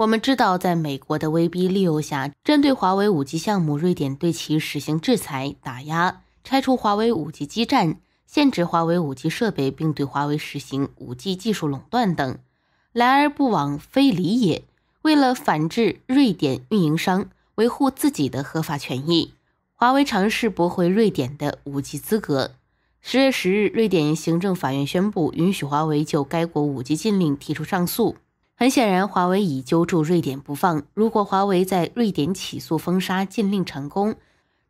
我们知道，在美国的威逼利诱下，针对华为五 G 项目，瑞典对其实行制裁、打压、拆除华为五 G 基站、限制华为五 G 设备，并对华为实行五 G 技术垄断等，来而不往非礼也。为了反制瑞典运营商，维护自己的合法权益，华为尝试驳回瑞典的五 G 资格。十月十日，瑞典行政法院宣布允许华为就该国五 G 禁令提出上诉。很显然，华为已揪住瑞典不放。如果华为在瑞典起诉封杀禁令成功，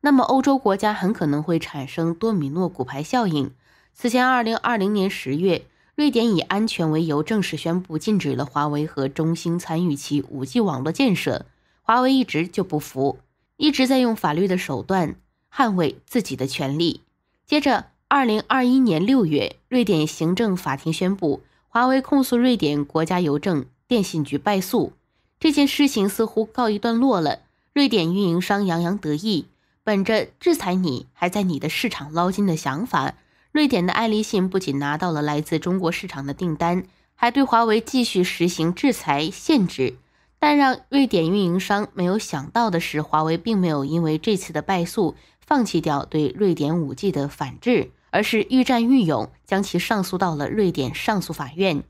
那么欧洲国家很可能会产生多米诺骨牌效应。此前，二零二零年十月，瑞典以安全为由正式宣布禁止了华为和中兴参与其五 G 网络建设。华为一直就不服，一直在用法律的手段捍卫自己的权利。接着，二零二一年六月，瑞典行政法庭宣布，华为控诉瑞典国家邮政。电信局败诉，这件事情似乎告一段落了。瑞典运营商洋洋得意，本着制裁你还在你的市场捞金的想法，瑞典的爱立信不仅拿到了来自中国市场的订单，还对华为继续实行制裁限制。但让瑞典运营商没有想到的是，华为并没有因为这次的败诉放弃掉对瑞典五 G 的反制，而是愈战愈勇，将其上诉到了瑞典上诉法院。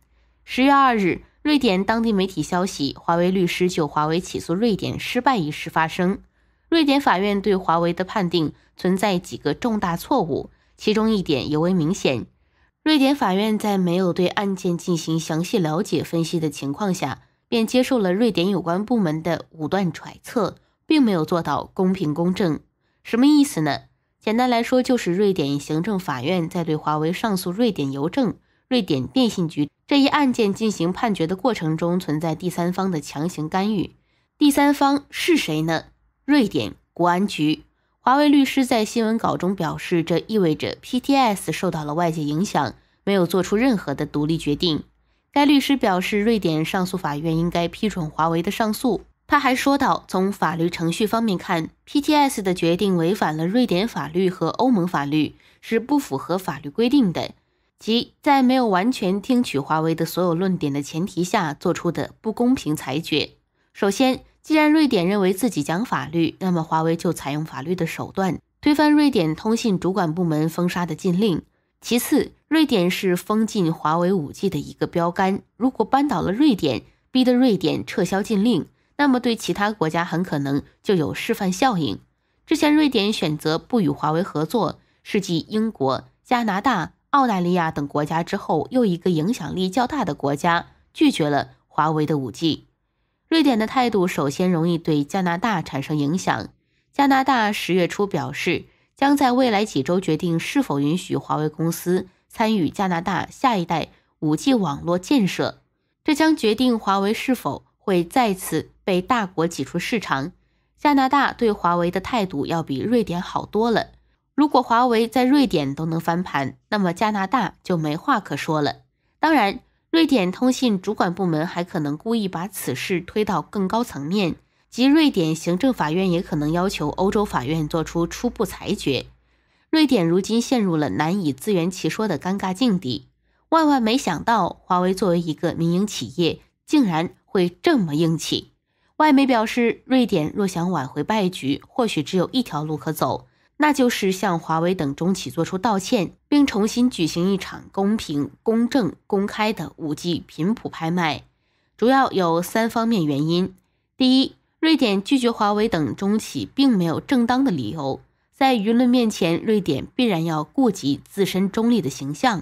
十月二日。瑞典当地媒体消息，华为律师就华为起诉瑞典失败一事发声，瑞典法院对华为的判定存在几个重大错误，其中一点尤为明显。瑞典法院在没有对案件进行详细了解分析的情况下，便接受了瑞典有关部门的武断揣测，并没有做到公平公正。什么意思呢？简单来说，就是瑞典行政法院在对华为上诉瑞典邮政、瑞典电信局。这一案件进行判决的过程中存在第三方的强行干预，第三方是谁呢？瑞典国安局。华为律师在新闻稿中表示，这意味着 P T S 受到了外界影响，没有做出任何的独立决定。该律师表示，瑞典上诉法院应该批准华为的上诉。他还说到，从法律程序方面看，P T S 的决定违反了瑞典法律和欧盟法律，是不符合法律规定的。即在没有完全听取华为的所有论点的前提下做出的不公平裁决。首先，既然瑞典认为自己讲法律，那么华为就采用法律的手段推翻瑞典通信主管部门封杀的禁令。其次，瑞典是封禁华为五 G 的一个标杆，如果扳倒了瑞典，逼得瑞典撤销禁令，那么对其他国家很可能就有示范效应。之前瑞典选择不与华为合作，是继英国、加拿大。澳大利亚等国家之后，又一个影响力较大的国家拒绝了华为的五 G。瑞典的态度首先容易对加拿大产生影响。加拿大十月初表示，将在未来几周决定是否允许华为公司参与加拿大下一代五 G 网络建设。这将决定华为是否会再次被大国挤出市场。加拿大对华为的态度要比瑞典好多了。如果华为在瑞典都能翻盘，那么加拿大就没话可说了。当然，瑞典通信主管部门还可能故意把此事推到更高层面，即瑞典行政法院也可能要求欧洲法院作出初步裁决。瑞典如今陷入了难以自圆其说的尴尬境地。万万没想到，华为作为一个民营企业，竟然会这么硬气。外媒表示，瑞典若想挽回败局，或许只有一条路可走。那就是向华为等中企作出道歉，并重新举行一场公平、公正、公开的 5G 频谱拍卖，主要有三方面原因：第一，瑞典拒绝华为等中企并没有正当的理由，在舆论面前，瑞典必然要顾及自身中立的形象；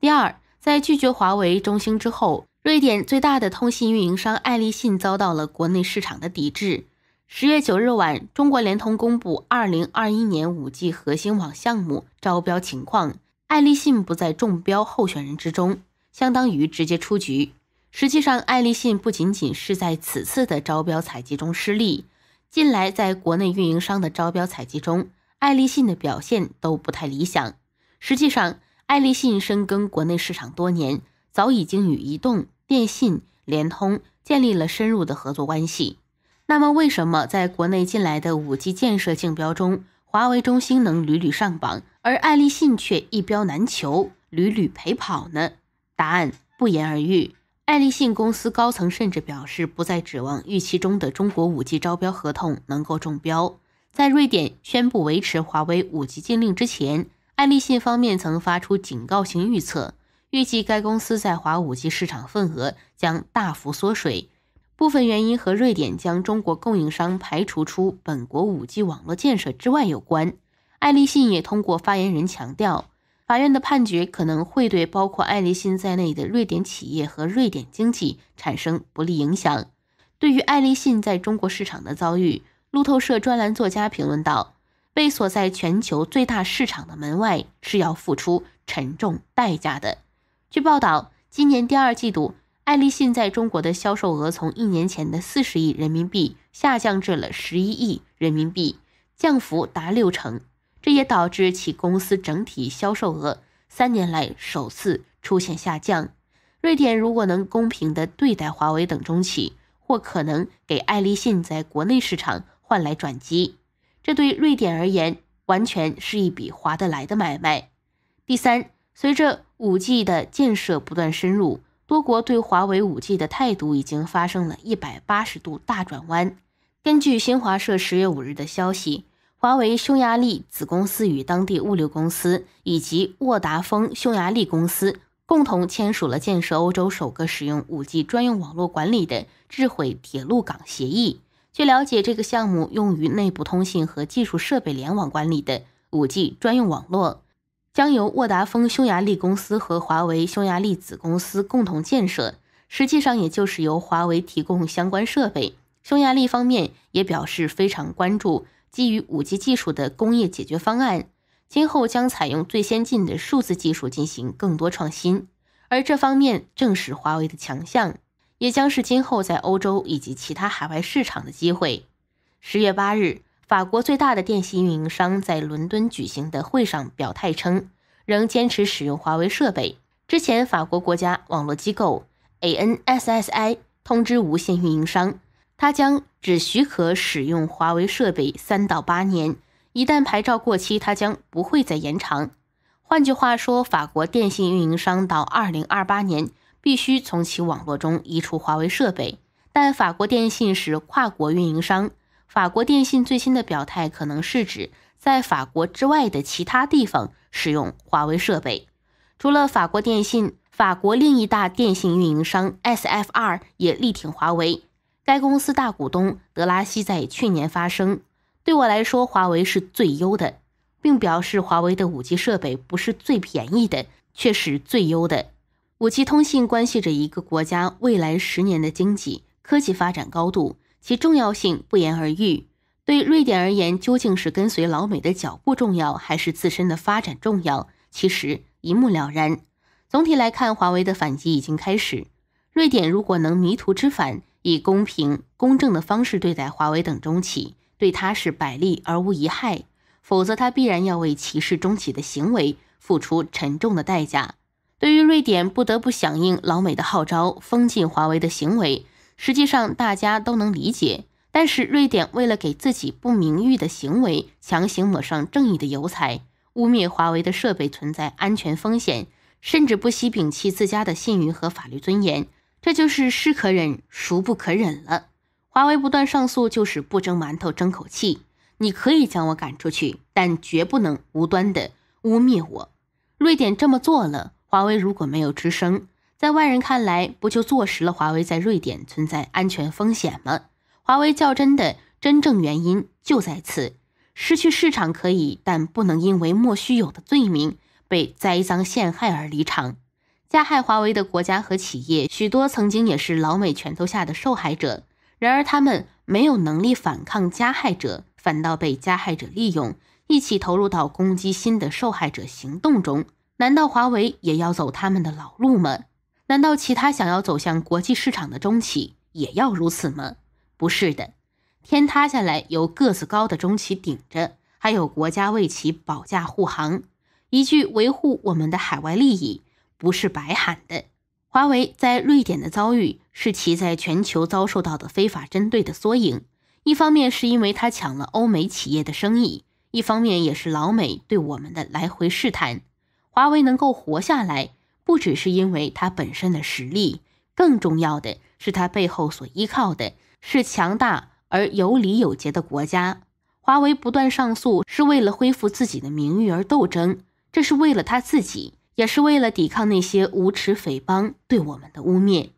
第二，在拒绝华为、中兴之后，瑞典最大的通信运营商爱立信遭到了国内市场的抵制。十月九日晚，中国联通公布二零二一年五 G 核心网项目招标情况，爱立信不在中标候选人之中，相当于直接出局。实际上，爱立信不仅仅是在此次的招标采集中失利，近来在国内运营商的招标采集中，爱立信的表现都不太理想。实际上，爱立信深耕国内市场多年，早已经与移动、电信、联通建立了深入的合作关系。那么，为什么在国内近来的五 G 建设竞标中，华为、中兴能屡屡上榜，而爱立信却一标难求，屡屡陪跑呢？答案不言而喻。爱立信公司高层甚至表示，不再指望预期中的中国五 G 招标合同能够中标。在瑞典宣布维持华为五 G 禁令之前，爱立信方面曾发出警告性预测，预计该公司在华五 G 市场份额将大幅缩水。部分原因和瑞典将中国供应商排除出本国 5G 网络建设之外有关。爱立信也通过发言人强调，法院的判决可能会对包括爱立信在内的瑞典企业和瑞典经济产生不利影响。对于爱立信在中国市场的遭遇，路透社专栏作家评论道：“被锁在全球最大市场的门外是要付出沉重代价的。”据报道，今年第二季度。爱立信在中国的销售额从一年前的四十亿人民币下降至了十一亿人民币，降幅达六成。这也导致其公司整体销售额三年来首次出现下降。瑞典如果能公平地对待华为等中企，或可能给爱立信在国内市场换来转机。这对瑞典而言，完全是一笔划得来的买卖。第三，随着五 G 的建设不断深入。多国对华为五 G 的态度已经发生了一百八十度大转弯。根据新华社十月五日的消息，华为匈牙利子公司与当地物流公司以及沃达丰匈牙利公司共同签署了建设欧洲首个使用五 G 专用网络管理的智慧铁路港协议。据了解，这个项目用于内部通信和技术设备联网管理的五 G 专用网络。将由沃达丰匈牙利公司和华为匈牙利子公司共同建设，实际上也就是由华为提供相关设备。匈牙利方面也表示非常关注基于 5G 技术的工业解决方案，今后将采用最先进的数字技术进行更多创新。而这方面正是华为的强项，也将是今后在欧洲以及其他海外市场的机会。十月八日。法国最大的电信运营商在伦敦举行的会上表态称，仍坚持使用华为设备。之前，法国国家网络机构 ANSSI 通知无线运营商，它将只许可使用华为设备三到八年，一旦牌照过期，它将不会再延长。换句话说，法国电信运营商到2028年必须从其网络中移除华为设备。但法国电信是跨国运营商。法国电信最新的表态，可能是指在法国之外的其他地方使用华为设备。除了法国电信，法国另一大电信运营商 SFR 也力挺华为。该公司大股东德拉西在去年发声：“对我来说，华为是最优的。”并表示，华为的 5G 设备不是最便宜的，却是最优的。5G 通信关系着一个国家未来十年的经济科技发展高度。其重要性不言而喻。对瑞典而言，究竟是跟随老美的脚步重要，还是自身的发展重要？其实一目了然。总体来看，华为的反击已经开始。瑞典如果能迷途知返，以公平公正的方式对待华为等中企，对它是百利而无一害；否则，它必然要为歧视中企的行为付出沉重的代价。对于瑞典不得不响应老美的号召，封禁华为的行为。实际上，大家都能理解。但是，瑞典为了给自己不名誉的行为强行抹上正义的油彩，污蔑华为的设备存在安全风险，甚至不惜摒弃自家的信誉和法律尊严，这就是是可忍孰不可忍了。华为不断上诉，就是不蒸馒头争口气。你可以将我赶出去，但绝不能无端的污蔑我。瑞典这么做了，华为如果没有吱声。在外人看来，不就坐实了华为在瑞典存在安全风险吗？华为较真的真正原因就在此。失去市场可以，但不能因为莫须有的罪名被栽赃陷害而离场。加害华为的国家和企业，许多曾经也是老美拳头下的受害者。然而他们没有能力反抗加害者，反倒被加害者利用，一起投入到攻击新的受害者行动中。难道华为也要走他们的老路吗？难道其他想要走向国际市场的中企也要如此吗？不是的，天塌下来有个子高的中企顶着，还有国家为其保驾护航。一句维护我们的海外利益不是白喊的。华为在瑞典的遭遇是其在全球遭受到的非法针对的缩影。一方面是因为他抢了欧美企业的生意，一方面也是老美对我们的来回试探。华为能够活下来。不只是因为他本身的实力，更重要的是他背后所依靠的是强大而有理有节的国家。华为不断上诉是为了恢复自己的名誉而斗争，这是为了他自己，也是为了抵抗那些无耻匪帮对我们的污蔑。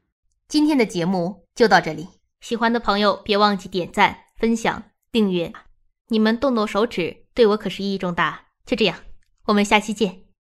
今天的节目就到这里，喜欢的朋友别忘记点赞、分享、订阅，你们动动手指对我可是意义重大。就这样，我们下期见。